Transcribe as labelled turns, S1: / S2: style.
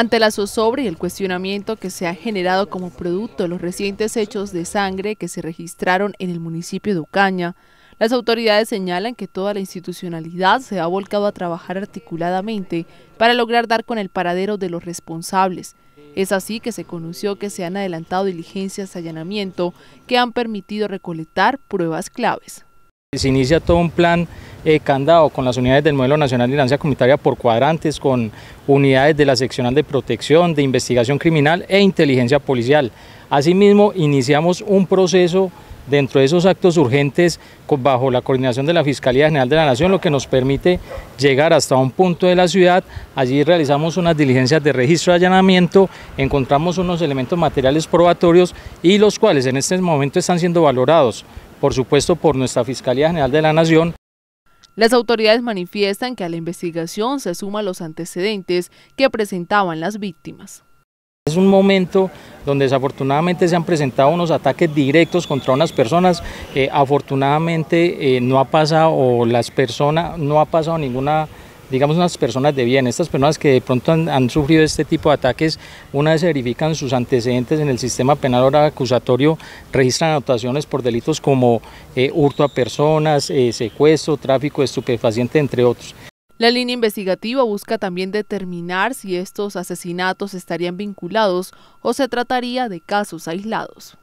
S1: Ante la zozobra y el cuestionamiento que se ha generado como producto de los recientes hechos de sangre que se registraron en el municipio de Ucaña, las autoridades señalan que toda la institucionalidad se ha volcado a trabajar articuladamente para lograr dar con el paradero de los responsables. Es así que se conoció que se han adelantado diligencias de allanamiento que han permitido recolectar pruebas claves.
S2: Se inicia todo un plan eh, candado con las unidades del modelo nacional de vigilancia comunitaria por cuadrantes, con unidades de la seccional de protección, de investigación criminal e inteligencia policial. Asimismo, iniciamos un proceso dentro de esos actos urgentes bajo la coordinación de la Fiscalía General de la Nación, lo que nos permite llegar hasta un punto de la ciudad. Allí realizamos unas diligencias de registro de allanamiento, encontramos unos elementos materiales probatorios y los cuales en este momento están siendo valorados, por supuesto, por nuestra Fiscalía General de la Nación.
S1: Las autoridades manifiestan que a la investigación se suman los antecedentes que presentaban las víctimas.
S2: Es un momento donde desafortunadamente se han presentado unos ataques directos contra unas personas. afortunadamente eh, no ha pasado, o las personas, no ha pasado ninguna digamos, unas personas de bien, estas personas que de pronto han, sufrido este tipo de ataques, una vez se verifican sus antecedentes en el sistema penal o acusatorio, registran anotaciones por delitos como eh, hurto a personas, eh, secuestro, tráfico de estupefaciente, entre otros.
S1: La línea investigativa busca también determinar si estos asesinatos estarían vinculados o se trataría de casos aislados.